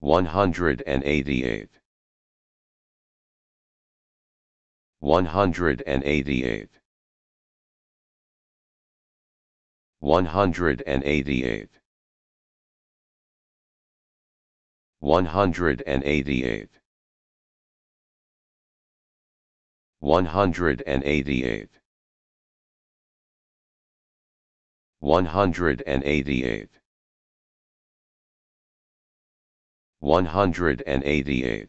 188 188 188 188 188 188 188